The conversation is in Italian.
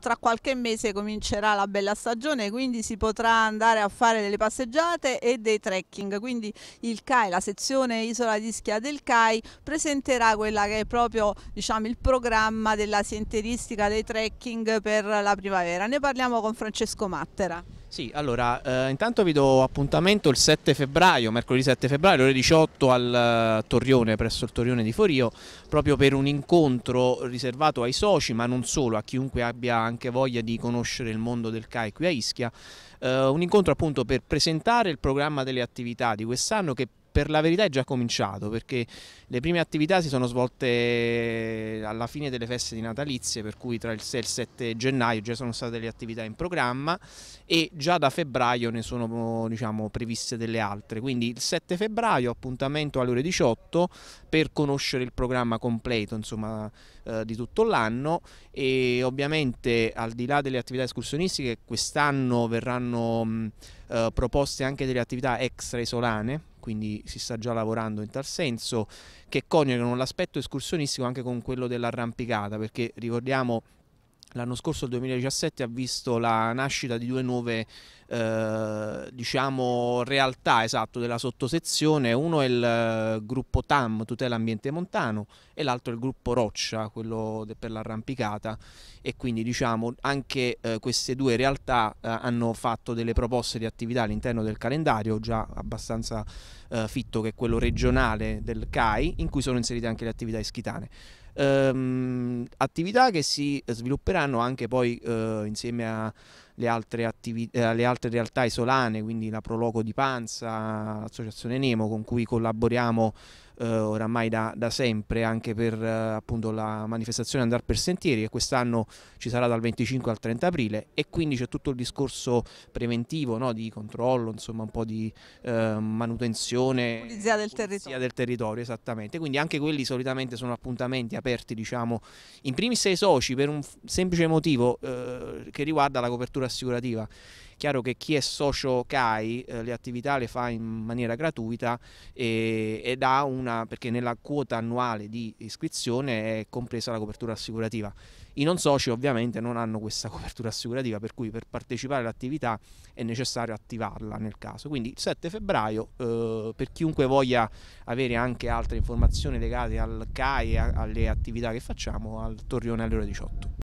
Tra qualche mese comincerà la bella stagione, quindi si potrà andare a fare delle passeggiate e dei trekking. Quindi il CAI, la sezione Isola di Schia del CAI, presenterà quella che è proprio diciamo, il programma della sienteristica dei trekking per la primavera. Ne parliamo con Francesco Mattera. Sì, allora, eh, intanto vi do appuntamento il 7 febbraio, mercoledì 7 febbraio, ore 18 al eh, Torrione, presso il Torrione di Forio, proprio per un incontro riservato ai soci, ma non solo, a chiunque abbia anche voglia di conoscere il mondo del CAI qui a Ischia. Eh, un incontro appunto per presentare il programma delle attività di quest'anno che per la verità è già cominciato perché le prime attività si sono svolte alla fine delle feste di natalizie, per cui tra il 6 e il 7 gennaio già sono state le attività in programma e già da febbraio ne sono diciamo, previste delle altre. Quindi il 7 febbraio appuntamento alle ore 18 per conoscere il programma completo insomma, eh, di tutto l'anno e ovviamente al di là delle attività escursionistiche quest'anno verranno... Mh, mm, eh, proposte anche delle attività extra isolane quindi si sta già lavorando in tal senso, che coniugano l'aspetto escursionistico anche con quello dell'arrampicata, perché ricordiamo L'anno scorso, il 2017, ha visto la nascita di due nuove eh, diciamo, realtà esatto, della sottosezione. Uno è il eh, gruppo TAM, Tutela Ambiente Montano, e l'altro è il gruppo Roccia, quello per l'arrampicata. E quindi diciamo, anche eh, queste due realtà eh, hanno fatto delle proposte di attività all'interno del calendario già abbastanza eh, fitto, che è quello regionale del CAI, in cui sono inserite anche le attività ischitane. Um, Ehm, attività che si svilupperanno anche poi eh, insieme a le altre, eh, le altre, realtà isolane, quindi la Proloco di Panza, l'Associazione Nemo, con cui collaboriamo eh, oramai da, da, sempre anche per eh, appunto la manifestazione Andar per Sentieri, che quest'anno ci sarà dal 25 al 30 aprile, e quindi c'è tutto il discorso preventivo no, di controllo, insomma, un po' di eh, manutenzione. Pulizia del pulizia del territorio, esattamente. Quindi anche quelli solitamente sono appuntamenti aperti, diciamo, in primis ai soci per un semplice motivo eh, che riguarda la copertura assicurativa. Chiaro che chi è socio CAI eh, le attività le fa in maniera gratuita e, ed ha una, perché nella quota annuale di iscrizione è compresa la copertura assicurativa. I non soci ovviamente non hanno questa copertura assicurativa, per cui per partecipare all'attività è necessario attivarla nel caso. Quindi il 7 febbraio, eh, per chiunque voglia avere anche altre informazioni legate al CAI e alle attività che facciamo, al Torrione alle ore 18.